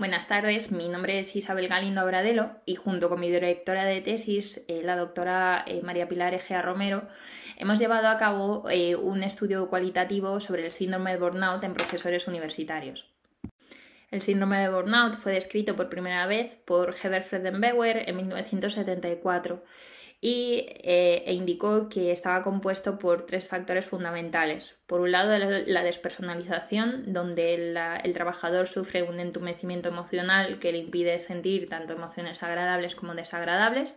Buenas tardes, mi nombre es Isabel Galindo Abradelo y junto con mi directora de tesis, eh, la doctora eh, María Pilar Egea Romero, hemos llevado a cabo eh, un estudio cualitativo sobre el síndrome de burnout en profesores universitarios. El síndrome de burnout fue descrito por primera vez por Heber Fredenbauer en 1974 y, eh, e indicó que estaba compuesto por tres factores fundamentales. Por un lado, la despersonalización, donde el trabajador sufre un entumecimiento emocional que le impide sentir tanto emociones agradables como desagradables.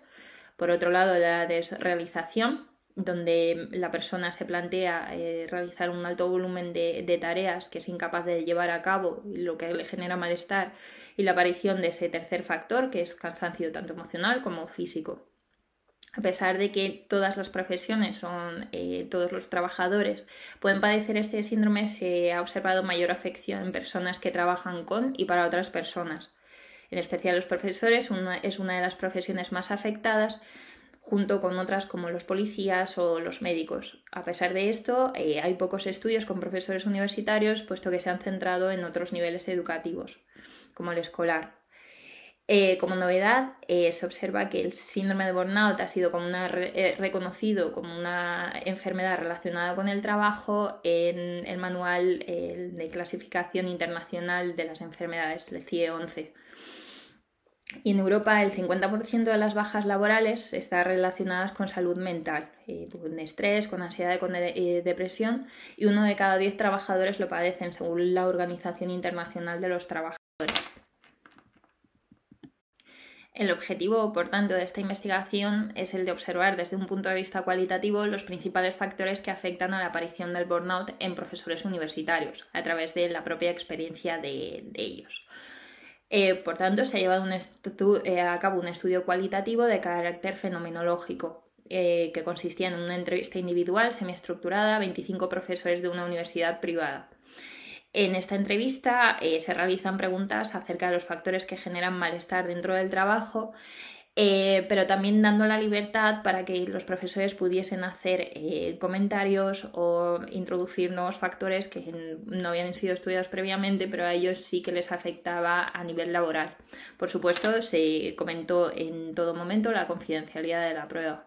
Por otro lado, la desrealización, donde la persona se plantea eh, realizar un alto volumen de, tareas que es incapaz de llevar a cabo, lo que le genera malestar, y la aparición de ese tercer factor, que es cansancio tanto emocional como físico a pesar de que todas las profesiones son, eh, todos los trabajadores pueden padecer este síndrome, se ha observado mayor afección en personas que trabajan con y para otras personas. En especial los profesores es una de las profesiones más afectadas junto con otras como los policías o los médicos. A pesar de esto, eh, hay pocos estudios con profesores universitarios, puesto que se han centrado en otros niveles educativos, como el escolar. Eh, como novedad, eh, se observa que el síndrome de burnout ha sido eh, reconocido como una enfermedad relacionada con el trabajo en el manual de clasificación internacional de las enfermedades, el CIE 11. Y en Europa el 50% de las bajas laborales están relacionadas con salud mental, con estrés, con ansiedad, con depresión, y uno de cada diez trabajadores lo padecen, según la Organización Internacional de los Trabajadores. El objetivo, por tanto, de esta investigación es el de observar desde un punto de vista cualitativo los principales factores que afectan a la aparición del burnout en profesores universitarios, a través de la propia experiencia de, ellos. Eh, por tanto, se ha llevado eh, a cabo un estudio cualitativo de carácter fenomenológico, eh, que consistía en una entrevista individual semiestructurada a 25 profesores de una universidad privada. En esta entrevista eh, se realizan preguntas acerca de los factores que generan malestar dentro del trabajo, eh, pero también dando la libertad para que los profesores pudiesen hacer eh, comentarios o introducir nuevos factores que no habían sido estudiados previamente, pero a ellos sí que les afectaba a nivel laboral. Por supuesto, se comentó en todo momento la confidencialidad de la prueba.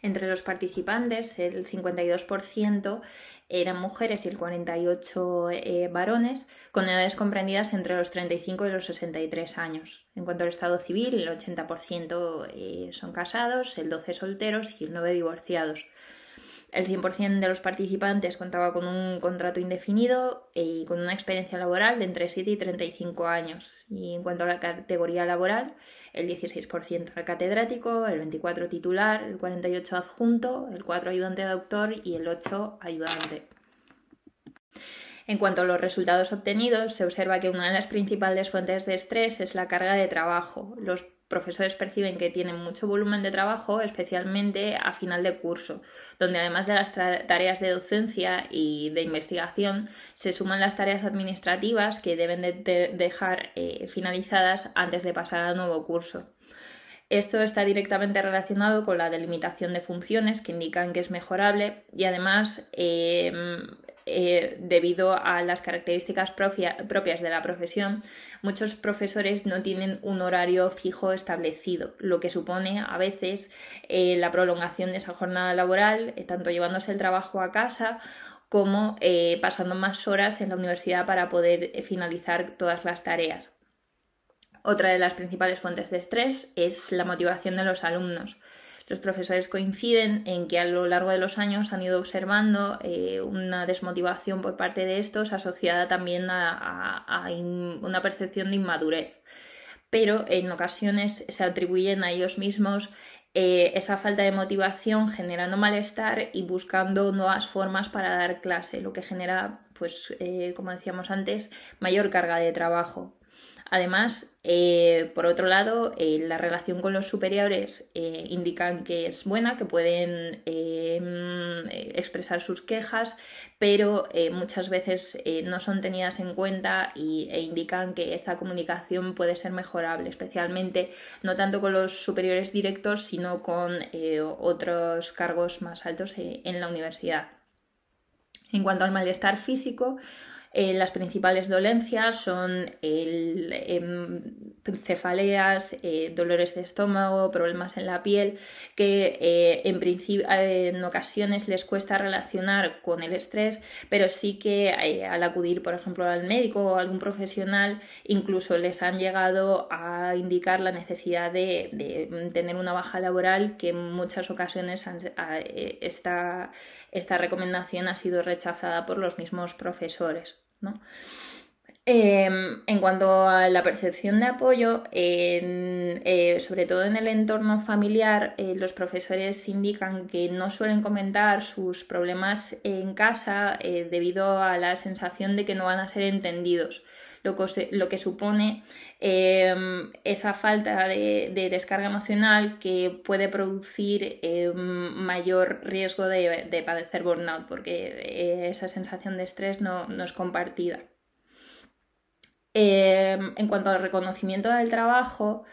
Entre los participantes, el 52% eran mujeres y el 48 eh, varones, con edades comprendidas entre los 35 y los 63 años. En cuanto al estado civil, el 80% eh, son casados, el 12 solteros y el 9 divorciados. El 100% de los participantes contaba con un contrato indefinido y con una experiencia laboral de entre 7 y 35 años. Y en cuanto a la categoría laboral, el 16% era catedrático, el 24% titular, el 48% adjunto, el 4% ayudante de doctor y el 8% ayudante. En cuanto a los resultados obtenidos, se observa que una de las principales fuentes de estrés es la carga de trabajo. Los profesores perciben que tienen mucho volumen de trabajo, especialmente a final de curso, donde además de las tareas de docencia y de investigación, se suman las tareas administrativas que deben de, dejar eh, finalizadas antes de pasar al nuevo curso. Esto está directamente relacionado con la delimitación de funciones que indican que es mejorable y además eh, eh, debido a las características propias de la profesión, muchos profesores no tienen un horario fijo establecido, lo que supone a veces eh, la prolongación de esa jornada laboral, eh, tanto llevándose el trabajo a casa como pasando más horas en la universidad para poder finalizar todas las tareas. Otra de las principales fuentes de estrés es la motivación de los alumnos. Los profesores coinciden en que a lo largo de los años han ido observando eh, una desmotivación por parte de estos asociada también a, una percepción de inmadurez. Pero en ocasiones se atribuyen a ellos mismos eh, esa falta de motivación generando malestar y buscando nuevas formas para dar clase, lo que genera, pues, eh, como decíamos antes, mayor carga de trabajo. Además, eh, por otro lado, eh, la relación con los superiores eh, indican que es buena, que pueden mm, expresar sus quejas, pero muchas veces no son tenidas en cuenta y, e indican que esta comunicación puede ser mejorable, especialmente no tanto con los superiores directos, sino con otros cargos más altos en la universidad. En cuanto al malestar físico, eh, las principales dolencias son em, cefaleas, eh, dolores de estómago, problemas en la piel, que eh, en, ocasiones les cuesta relacionar con el estrés, pero sí que al acudir, por ejemplo, al médico o algún profesional, incluso les han llegado a indicar la necesidad de, tener una baja laboral que en muchas ocasiones esta, esta recomendación ha sido rechazada por los mismos profesores. Em, en cuanto a la percepción de apoyo, eh, sobre todo en el entorno familiar, eh, los profesores indican que no suelen comentar sus problemas en casa eh, debido a la sensación de que no van a ser entendidos lo que, supone em, esa falta de, descarga emocional que puede producir em, mayor riesgo de, padecer burnout, porque eh, esa sensación de estrés no es compartida. Em, en cuanto al reconocimiento del trabajo,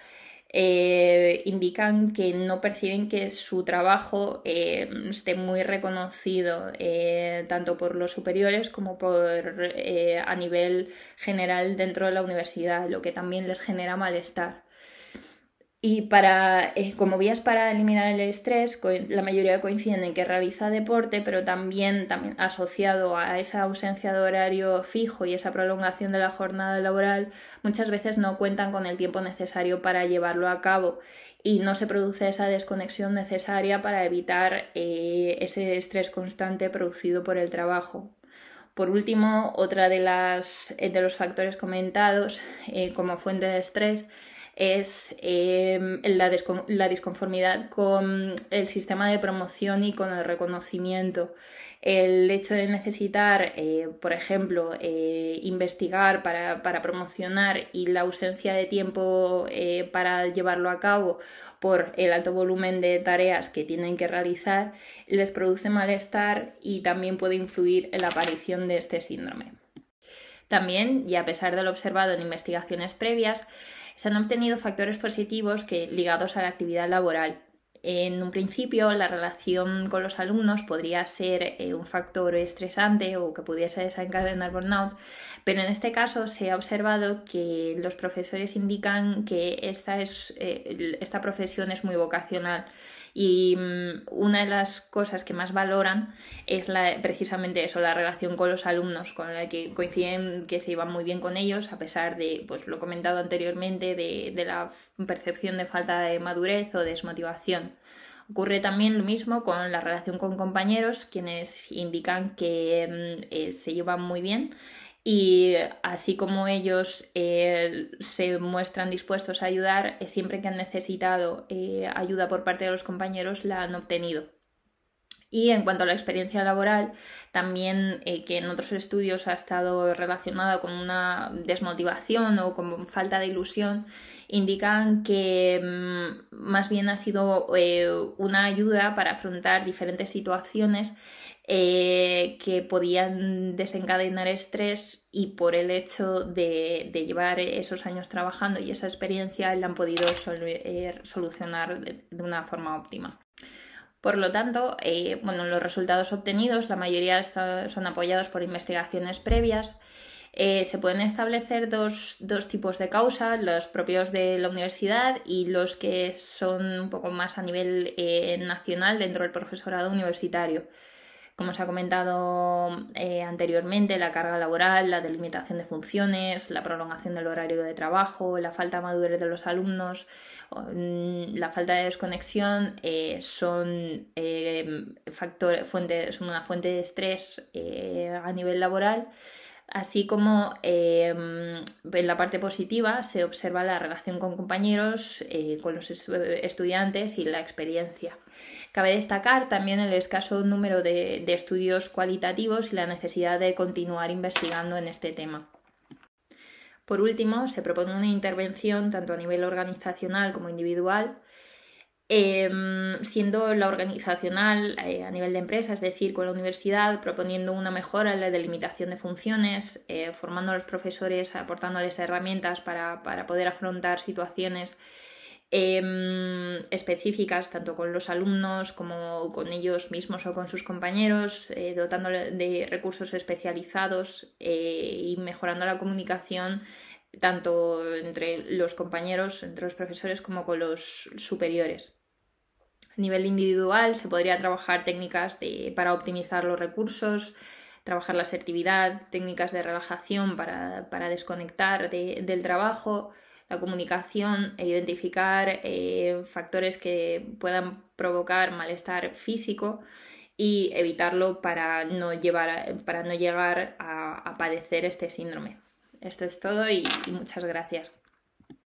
eh, indican que no perciben que su trabajo eh, esté muy reconocido eh, tanto por los superiores como por a nivel general dentro de la universidad, lo que también les genera malestar. Y para, como vías para eliminar el estrés, la mayoría coinciden en que realiza deporte, pero también, también asociado a esa ausencia de horario fijo y esa prolongación de la jornada laboral, muchas veces no cuentan con el tiempo necesario para llevarlo a cabo y no se produce esa desconexión necesaria para evitar eh, ese estrés constante producido por el trabajo. Por último, otra de, las, eh, de los factores comentados eh, como fuente de estrés es em, la, disconformidad con el sistema de promoción y con el reconocimiento. El hecho de necesitar, eh, por ejemplo, eh, investigar para, para, promocionar y la ausencia de tiempo eh, para llevarlo a cabo por el alto volumen de tareas que tienen que realizar, les produce malestar y también puede influir en la aparición de este síndrome. También, y a pesar de lo observado en investigaciones previas, se han obtenido factores positivos que, ligados a la actividad laboral, en un principio, la relación con los alumnos podría ser eh, un factor estresante o que pudiese desencadenar burnout, pero en este caso se ha observado que los profesores indican que esta, eh, profesión es muy vocacional y mm, una de las cosas que más valoran es la, precisamente eso, la relación con los alumnos, con la que coinciden que se iban muy bien con ellos, a pesar de pues, lo comentado anteriormente, de, de la percepción de falta de madurez o desmotivación. Ocurre también lo mismo con la relación con compañeros, quienes indican que mm, eh, se llevan muy bien y así como ellos eh, se muestran dispuestos a ayudar, eh, siempre que han necesitado ayuda por parte de los compañeros, la han obtenido. Y en cuanto a la experiencia laboral, también eh, que en otros estudios ha estado relacionada con una desmotivación o con falta de ilusión, indican que mm, más bien ha sido eh, una ayuda para afrontar diferentes situaciones eh, que podían desencadenar estrés y por el hecho de, llevar esos años trabajando y esa experiencia la han podido solucionar de una forma óptima. Por lo tanto, eh, bueno, los resultados obtenidos, la mayoría son apoyados por investigaciones previas. Eh, se pueden establecer dos, tipos de causa, los propios de la universidad y los que son un poco más a nivel eh, nacional dentro del profesorado universitario. Como se ha comentado eh, anteriormente, la carga laboral, la delimitación de funciones, la prolongación del horario de trabajo, la falta de madurez de los alumnos, mm, la falta de desconexión eh, son, eh, factor, son una fuente de estrés eh, a nivel laboral así como em, en la parte positiva se observa la relación con compañeros, eh, con los estudiantes y la experiencia. Cabe destacar también el escaso número de estudios cualitativos y la necesidad de continuar investigando en este tema. Por último, se propone una intervención tanto a nivel organizacional como individual Em, siendo la organizacional eh, a nivel de empresa, es decir, con la universidad, proponiendo una mejora en la delimitación de funciones, eh, formando a los profesores, aportándoles herramientas para, para poder afrontar situaciones em, específicas, tanto con los alumnos como con ellos mismos o con sus compañeros, eh, dotándole de recursos especializados y mejorando la comunicación tanto entre los compañeros, entre los profesores, como con los superiores. A nivel individual se podría trabajar técnicas de, para optimizar los recursos, trabajar la asertividad, técnicas de relajación para, desconectar del trabajo, la comunicación e identificar eh, factores que puedan provocar malestar físico y evitarlo para no, llevar, para no llegar a, padecer este síndrome. Esto es todo y muchas gracias.